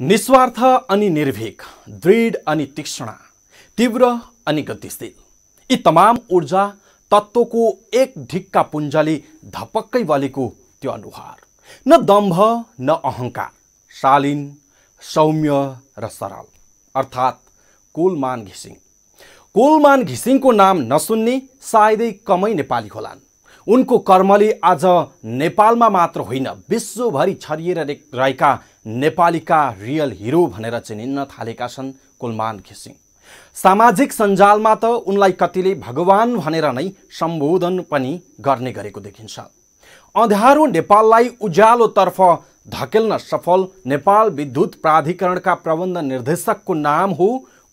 निस्वार्थ अनि निर्भीक दृढ अनि तीक्ष्ण तीव्र अनि गतिशील यी तमाम ऊर्जा तत्त्वको एक ढिक्का पुञ्जले धपक्कै बलेको त्यो अनुहार न दम्भ न अहङ्कार शालीन सौम्य र सरल अर्थात् कुलमान घिसिङ कुलमान घिसिङको नाम नसुन्ने सायदै कमै नेपाली होलान् उनको कर्मले आज नेपालमा मात्र होइन विश्वभरि छरिएर रहेका नेपालीका रियल हिरो भनेर चिनिन्न थालेका छन् कुलमान घिसिङ सामाजिक सञ्जालमा त उनलाई कतिले भगवान भनेर नै सम्बोधन पनि गर्ने गरेको देखिन्छ अँध्यारो नेपाललाई उज्यालोतर्फ धकेल्न सफल नेपाल विद्युत प्राधिकरणका प्रबन्ध निर्देशकको नाम हो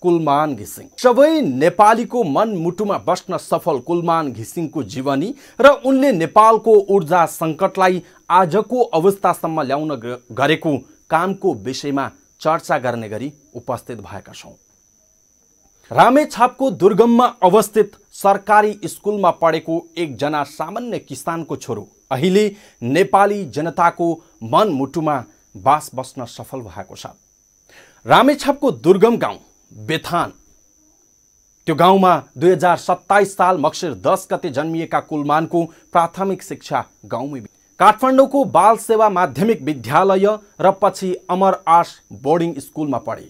कुलमान घिसिङ सबै नेपालीको मनमुटुमा बस्न सफल कुलमान घिसिङको जीवनी र उनले नेपालको ऊर्जा सङ्कटलाई आजको अवस्थासम्म ल्याउन गरेको कामको विषयमा चर्चा गर्ने गरी उपस्थित भएका छौँ रामेछापको दुर्गममा अवस्थित सरकारी स्कुलमा पढेको एकजना सामान्य किसानको छोरो अहिले नेपाली जनताको मनमुटुमा बास बस्न सफल भएको छ रामेछापको दुर्गम गाउँ बेथान त्यो गाउँमा दुई हजार सत्ताइस साल मक्सिर दस गते जन्मिएका कुलमानको प्राथमिक शिक्षा गाउँमै काठमाडौँको बाल सेवा माध्यमिक विद्यालय र पछि अमर आर्ट्स बोर्डिङ स्कुलमा पढे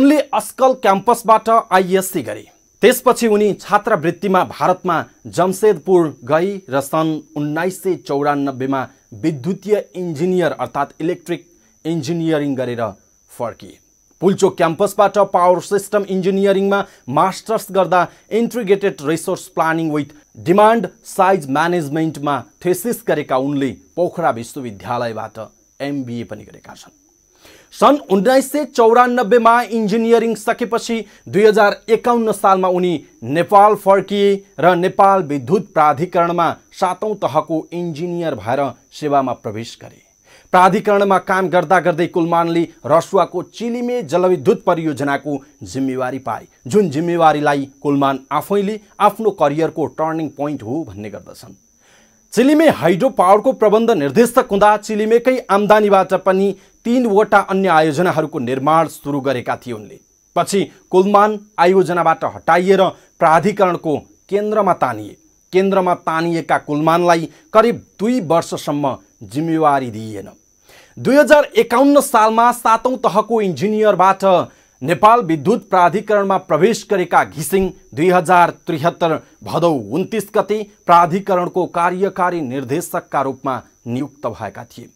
उनले अस्कल क्याम्पसबाट आइएससी गरे त्यसपछि उनी छात्रवृत्तिमा भारतमा जमसेदपुर गई र सन् उन्नाइस सय चौरानब्बेमा विद्युतीय इन्जिनियर अर्थात् इलेक्ट्रिक इन्जिनियरिङ गरेर फर्किए पुल्चोक क्याम्पसबाट पावर सिस्टम इन्जिनियरिङमा मास्टर्स गर्दा integrated resource planning with demand side म्यानेजमेन्टमा थेसिस गरेका उनले पोखरा विश्वविद्यालयबाट एमबिए पनि गरेका छन् सन् उन्नाइस सय चौरानब्बेमा इन्जिनियरिङ सकेपछि दुई हजार एकाउन्न सालमा उनी नेपाल फर्किए र नेपाल विद्युत प्राधिकरणमा सातौँ तहको इन्जिनियर भएर सेवामा प्रवेश गरे प्राधिकरणमा काम गर्दा गर्दै कुलमानले रसुवाको चिलिमे जलविद्युत परियोजनाको जिम्मेवारी पाए जुन जिम्मेवारीलाई कुलमान आफैले आफ्नो करियरको टर्निङ पोइन्ट हो भन्ने गर्दछन् चिलिमे हाइड्रो पावरको प्रबन्ध निर्देशक हुँदा चिलिमेकै आम्दानीबाट पनि तिनवटा अन्य आयोजनाहरूको निर्माण सुरु गरेका थिए उनले पछि कुलमान आयोजनाबाट हटाइएर प्राधिकरणको केन्द्रमा तानिए केन्द्रमा तानिएका कुलमानलाई करिब दुई वर्षसम्म जिम्मेवारी दिइएन दुई हजार एकाउन्न सालमा सातौँ तहको इन्जिनियरबाट नेपाल विद्युत प्राधिकरणमा प्रवेश गरेका घिसिङ दुई हजार त्रिहत्तर भदौ उन्तिस गते प्राधिकरणको कार्यकारी निर्देशकका रूपमा नियुक्त भएका थिए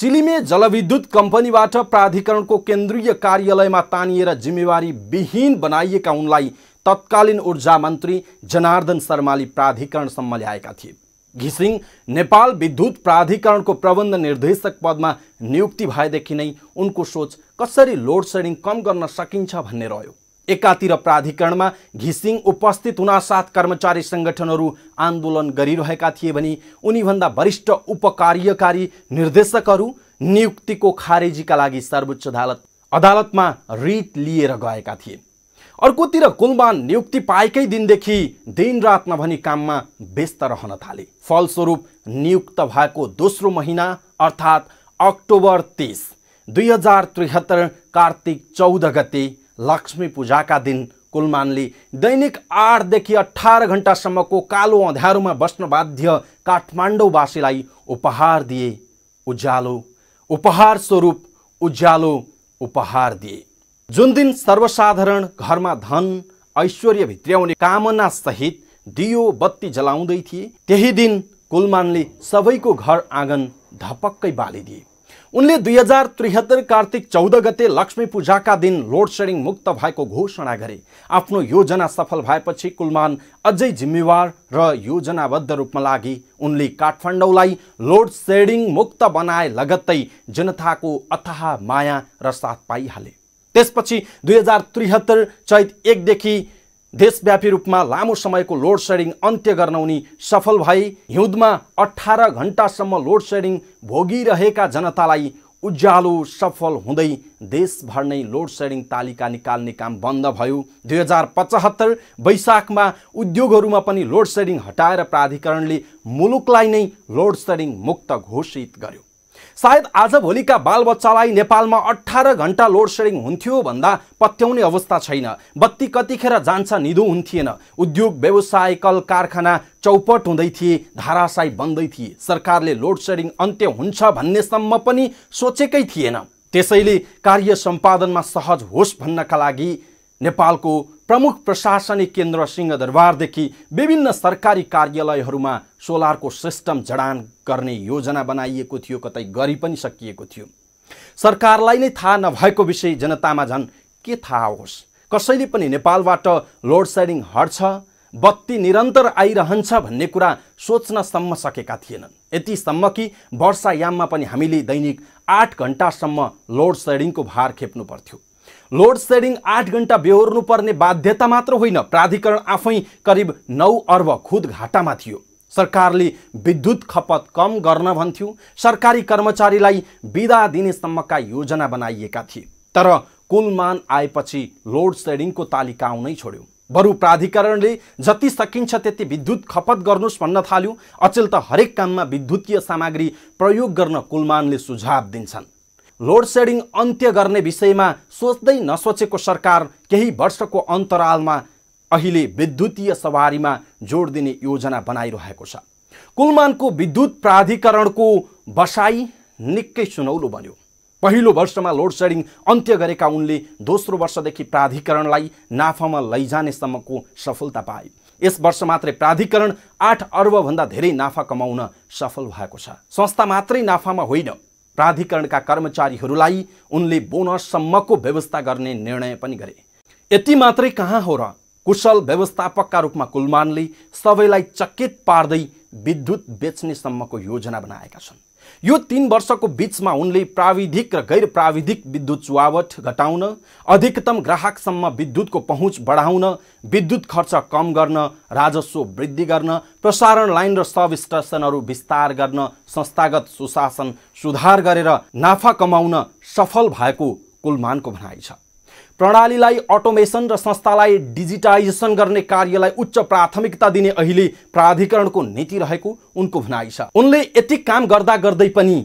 चिलिमे जलविद्युत कम्पनीबाट प्राधिकरणको केन्द्रीय कार्यालयमा तानिएर जिम्मेवारी विहीन बनाइएका उनलाई तत्कालीन ऊर्जा मन्त्री जनार्दन शर्माले प्राधिकरणसम्म ल्याएका थिए घिसिङ नेपाल विद्युत प्राधिकरणको प्रबन्ध निर्देशक पदमा नियुक्ति भएदेखि नै उनको सोच कसरी लोड सेडिङ कम गर्न सकिन्छ भन्ने रह्यो एकातिर प्राधिकरणमा घिसिङ उपस्थित हुनासाथ कर्मचारी सङ्गठनहरू आन्दोलन गरिरहेका थिए भने उनीभन्दा वरिष्ठ उपकार्यकारी निर्देशकहरू नियुक्तिको खारेजीका लागि सर्वोच्च अदालत अदालतमा रिट लिएर गएका थिए अर्कोतिर कुलमान नियुक्ति पाएकै दिनदेखि दिनरात नभनी काममा व्यस्त रहन थाले फलस्वरूप नियुक्त भएको दोस्रो महिना अर्थात् अक्टोबर तिस दुई हजार त्रिहत्तर कार्तिक चौध गते लक्ष्मी पूजाका दिन कुलमानले दैनिक आठदेखि अठार घन्टासम्मको कालो अँध्यारोमा बस्न बाध्य काठमाडौँवासीलाई उपहार दिए उज्यालो उपहार स्वरूप उज्यालो उपहार दिए जुन दिन सर्वसाधारण घरमा धन ऐश्वर्य भित्र्याउने कामना सहित दियो बत्ती जलाउँदै थिए त्यही दिन कुलमानले सबैको घर आँगन धपक्कै बालिदिए उनले दुई हजार त्रिहत्तर कार्तिक चौध गते लक्ष्मी पूजाका दिन लोड सेडिङ मुक्त भएको घोषणा गरे आफ्नो योजना सफल भएपछि कुलमान अझै जिम्मेवार र योजनाबद्ध रूपमा लागि उनले काठमाडौँलाई लोड सेडिङ मुक्त बनाए लगत्तै जनताको अथाह माया र साथ पाइहाले त्यसपछि दुई हजार त्रिहत्तर चैत एकदेखि देशव्यापी रूपमा लामो समयको लोड सेडिङ अन्त्य गर्न उनी सफल भए हिउँदमा अठार घन्टासम्म लोड सेडिङ भोगिरहेका जनतालाई उज्यालो सफल हुँदै देशभर नै लोड सेडिङ तालिका निकाल्ने काम बन्द भयो दुई हजार पचहत्तर वैशाखमा उद्योगहरूमा पनि लोड सेडिङ हटाएर प्राधिकरणले मुलुकलाई नै लोड सेडिङ मुक्त घोषित गर्यो सायद आज भोलिका बालबच्चालाई नेपालमा अठार घन्टा लोड सेडिङ हुन्थ्यो भन्दा पत्याउने अवस्था छैन बत्ती कतिखेर जान्छ निधो हुन्थिएन उद्योग व्यवसाय कल कारखाना चौपट हुँदै थिए धारासाई बन्दै थिए सरकारले लोड सेडिङ अन्त्य हुन्छ भन्नेसम्म पनि सोचेकै थिएन त्यसैले कार्य सम्पादनमा सहज होस् भन्नका लागि नेपालको प्रमुख प्रशासनिक केन्द्र सिंहदरबारदेखि विभिन्न सरकारी कार्यालयहरूमा सोलरको सिस्टम जडान गर्ने योजना बनाइएको थियो कतै गरी पनि सकिएको थियो सरकारलाई नै थाहा नभएको विषय जनतामा झन् के थाहा होस् कसैले पनि नेपालबाट लोड सेडिङ हट्छ बत्ती निरन्तर आइरहन्छ भन्ने कुरा सोच्नसम्म सकेका थिएनन् यतिसम्म कि वर्षायाममा पनि हामीले दैनिक आठ घन्टासम्म लोड सेडिङको भार खेप्नु पर्थ्यो लोड सेडिङ आठ घन्टा बेहोर्नुपर्ने बाध्यता मात्र होइन प्राधिकरण आफै करिब नौ अर्ब खुद घाटामा थियो सरकारले विद्युत खपत कम गर्न भन्थ्यो सरकारी कर्मचारीलाई बिदा दिनेसम्मका योजना बनाइएका थिए तर कुलमान आएपछि लोड सेडिङको तालिका आउनै छोड्यो बरु प्राधिकरणले जति सकिन्छ त्यति विद्युत खपत गर्नुहोस् भन्न थाल्यो अचेल त हरेक काममा विद्युतीय सामग्री प्रयोग गर्न कुलमानले सुझाव दिन्छन् लोड सेडिङ अन्त्य गर्ने विषयमा सोच्दै नसोचेको सरकार केही वर्षको अन्तरालमा अहिले विद्युतीय सवारीमा जोड दिने योजना बनाइरहेको छ कुलमानको विद्युत प्राधिकरणको बसाई निकै सुनौलो बन्यो पहिलो वर्षमा लोड सेडिङ अन्त्य गरेका उनले दोस्रो वर्षदेखि प्राधिकरणलाई नाफामा लैजानेसम्मको सफलता पाए यस वर्ष मात्रै प्राधिकरण आठ अर्बभन्दा धेरै नाफा कमाउन सफल भएको छ संस्था मात्रै नाफामा होइन प्राधिकरणका कर्मचारीहरूलाई उनले बोनससम्मको व्यवस्था गर्ने निर्णय पनि गरे यति मात्रै कहाँ हो र कुशल व्यवस्थापकका रूपमा कुलमानले सबैलाई चकित पार्दै विद्युत बेच्नेसम्मको योजना बनाएका छन् यो तीन वर्षको बिचमा उनले प्राविधिक र गैर प्राविधिक विद्युत चुवावट घटाउन अधिकतम ग्राहकसम्म विद्युतको पहुँच बढाउन विद्युत खर्च कम गर्न राजस्व वृद्धि गर्न प्रसारण लाइन र सब स्टेसनहरू विस्तार गर्न संस्थागत सुशासन सुधार गरेर नाफा कमाउन सफल भएको कुलमानको भनाइ छ प्रणालीलाई अटोमेसन र संस्थालाई डिजिटाइजेसन गर्ने कार्यलाई उच्च प्राथमिकता दिने अहिले प्राधिकरणको नीति रहेको उनको भनाइ छ उनले यति काम गर्दा गर्दै पनि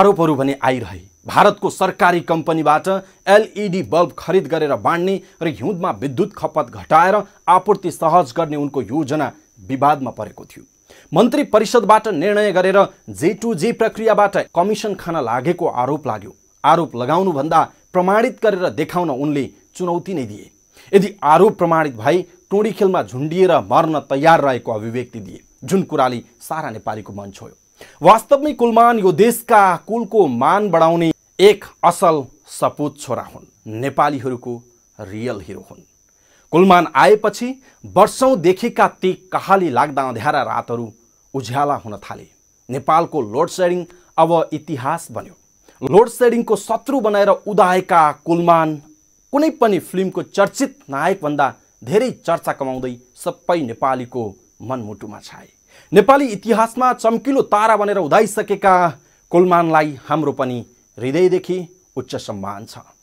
आरोपहरू भने आइरहे भारतको सरकारी कम्पनीबाट एलइडी बल्ब खरिद गरेर बाँड्ने र हिउँदमा विद्युत खपत घटाएर आपूर्ति सहज गर्ने उनको योजना विवादमा परेको थियो मन्त्री परिषदबाट निर्णय गरेर जे टु जे प्रक्रियाबाट कमिसन खान लागेको आरोप लाग्यो आरोप लगाउनुभन्दा प्रमाणित गरेर देखाउन उनले चुनौती नै दिए यदि आरोप प्रमाणित भए टोडी खेलमा झुन्डिएर मर्न तयार रहेको अभिव्यक्ति दिए जुन कुराले सारा नेपालीको मन छोयो वास्तवमै कुलमान यो देशका कुलको मान बढाउने एक असल सपुत छोरा हुन् नेपालीहरूको रियल हिरो हुन् कुलमान आएपछि वर्षौँदेखिका ती कहाली लाग्दा अँध्यारा रातहरू उज्याला हुन थाले नेपालको लोड सेडिङ अब इतिहास बन्यो लोड सेडिङको शत्रु बनाएर उदाएका कुलमान कुनै पनि फिल्मको चर्चित नायकभन्दा धेरै चर्चा कमाउँदै सबै नेपालीको मनमुटुमा छाए नेपाली इतिहासमा चम्किलो तारा बनेर उदाइसकेका कुलमानलाई हाम्रो पनि हृदयदेखि उच्च सम्मान छ